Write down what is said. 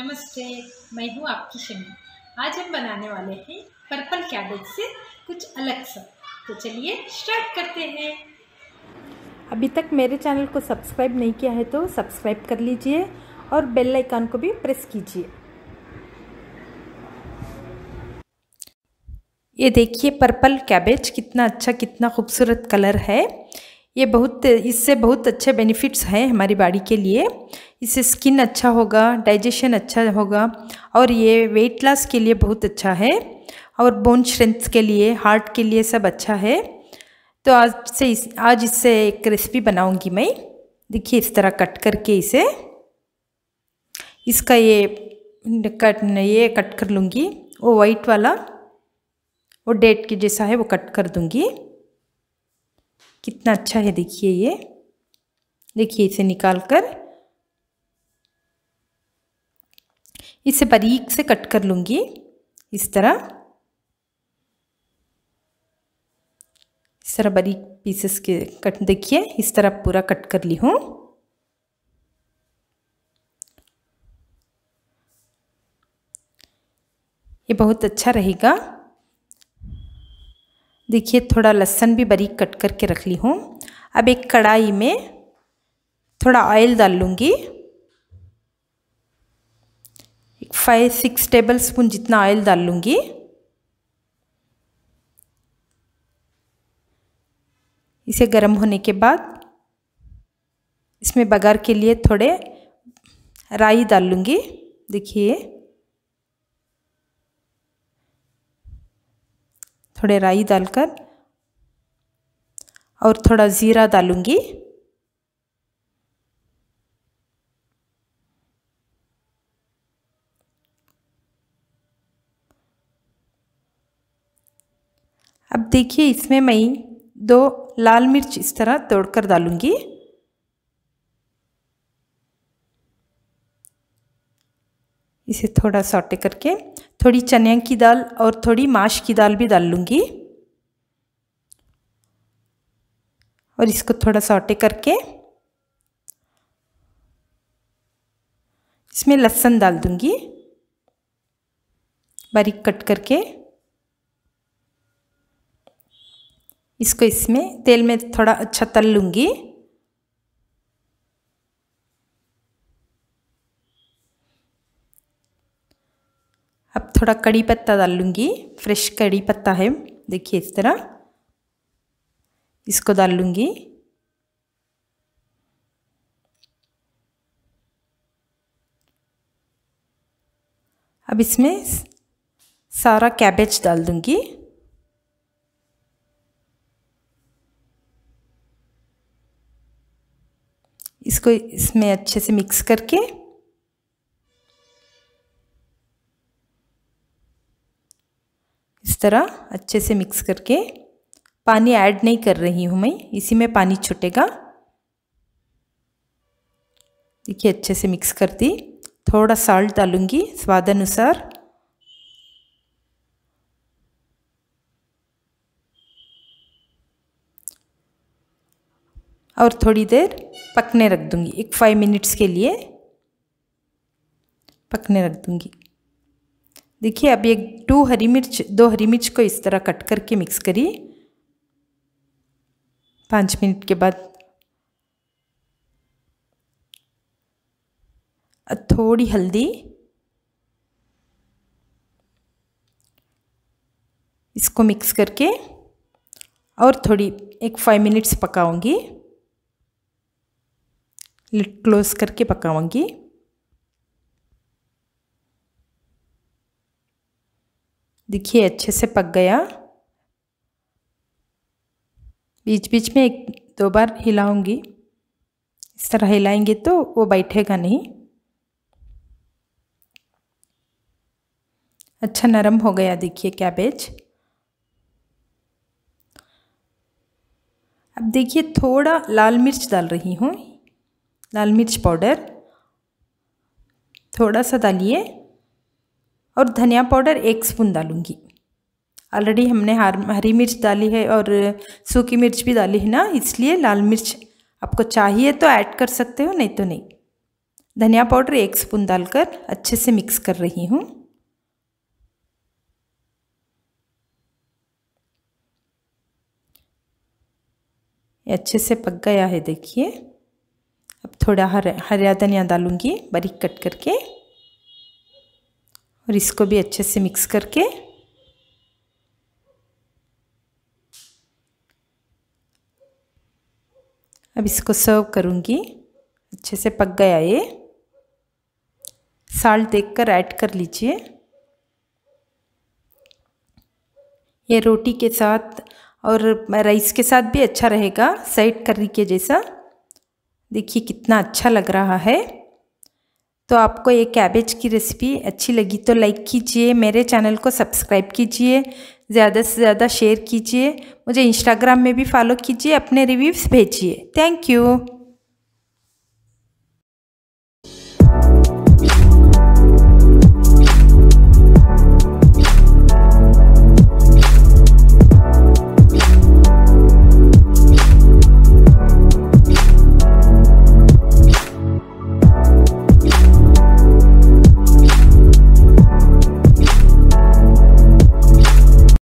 नमस्ते मैं हूँ आपकी शमी आज हम बनाने वाले हैं पर्पल कैबेज से कुछ अलग सब तो चलिए स्टार्ट करते हैं अभी तक मेरे चैनल को सब्सक्राइब नहीं किया है तो सब्सक्राइब कर लीजिए और बेल आइकन को भी प्रेस कीजिए ये देखिए पर्पल कैबेज कितना अच्छा कितना खूबसूरत कलर है ये बहुत इससे बहुत अच्छे बेनिफिट्स हैं हमारी बॉडी के लिए इससे स्किन अच्छा होगा डाइजेशन अच्छा होगा और ये वेट लॉस के लिए बहुत अच्छा है और बोन स्ट्रेंथ के लिए हार्ट के लिए सब अच्छा है तो आज से इस आज इससे एक रेसिपी बनाऊंगी मैं देखिए इस तरह कट करके इसे इसका ये कट ये कट कर लूँगी वो वाइट वाला वो डेट के जैसा है वो कट कर दूँगी कितना अच्छा है देखिए ये देखिए इसे निकाल कर इसे बारीक से कट कर लूँगी इस तरह इस तरह बारीक पीसेस के कट देखिए इस तरह पूरा कट कर ली हूँ ये बहुत अच्छा रहेगा देखिए थोड़ा लहसन भी बारीक कट करके रख ली हूँ अब एक कढ़ाई में थोड़ा ऑयल डाल लूँगी फाइव सिक्स टेबल स्पून जितना ऑयल डाल लूँगी इसे गर्म होने के बाद इसमें बघार के लिए थोड़े राई डाल लूँगी देखिए थोड़े राई डालकर और थोड़ा ज़ीरा डालूँगी अब देखिए इसमें मैं दो लाल मिर्च इस तरह तोड़कर डालूंगी इसे थोड़ा सॉटे करके थोड़ी चने की दाल और थोड़ी माश की दाल भी डाल लूँगी और इसको थोड़ा सॉटे करके इसमें लहसुन डाल दूँगी बारीक कट करके इसको इसमें तेल में थोड़ा अच्छा तल लूँगी अब थोड़ा कड़ी पत्ता डाल लूँगी फ्रेश कड़ी पत्ता है देखिए इस तरह इसको डाल लूँगी अब इसमें सारा कैबेज डाल दूँगी इसको इसमें अच्छे से मिक्स करके तरह अच्छे से मिक्स करके पानी ऐड नहीं कर रही हूँ मैं इसी में पानी छुटेगा देखिए अच्छे से मिक्स कर दी थोड़ा साल्ट डालूंगी स्वाद अनुसार और थोड़ी देर पकने रख दूंगी एक फाइव मिनट्स के लिए पकने रख दूंगी देखिए अब एक टू हरी मिर्च दो हरी मिर्च को इस तरह कट करके मिक्स करिए पाँच मिनट के बाद थोड़ी हल्दी इसको मिक्स करके और थोड़ी एक फाइव मिनट्स पकाऊंगी लिट क्लोज करके पकाऊंगी देखिए अच्छे से पक गया बीच बीच में एक दो बार हिलाऊंगी इस तरह हिलाएंगे तो वो बैठेगा नहीं अच्छा नरम हो गया देखिए कैबेज अब देखिए थोड़ा लाल मिर्च डाल रही हूँ लाल मिर्च पाउडर थोड़ा सा डालिए और धनिया पाउडर एक स्पून डालूँगी ऑलरेडी हमने हरी मिर्च डाली है और सूखी मिर्च भी डाली है ना इसलिए लाल मिर्च आपको चाहिए तो ऐड कर सकते हो नहीं तो नहीं धनिया पाउडर एक स्पून डालकर अच्छे से मिक्स कर रही हूँ अच्छे से पक गया है देखिए अब थोड़ा हरा हरा धनिया डालूँगी बारीक कट करके और इसको भी अच्छे से मिक्स करके अब इसको सर्व करूँगी अच्छे से पक गया ये साल्ट देखकर ऐड कर लीजिए ये रोटी के साथ और राइस के साथ भी अच्छा रहेगा साइड करी के जैसा देखिए कितना अच्छा लग रहा है तो आपको ये कैबेज की रेसिपी अच्छी लगी तो लाइक कीजिए मेरे चैनल को सब्सक्राइब कीजिए ज़्यादा से ज़्यादा शेयर कीजिए मुझे इंस्टाग्राम में भी फॉलो कीजिए अपने रिव्यूज़ भेजिए थैंक यू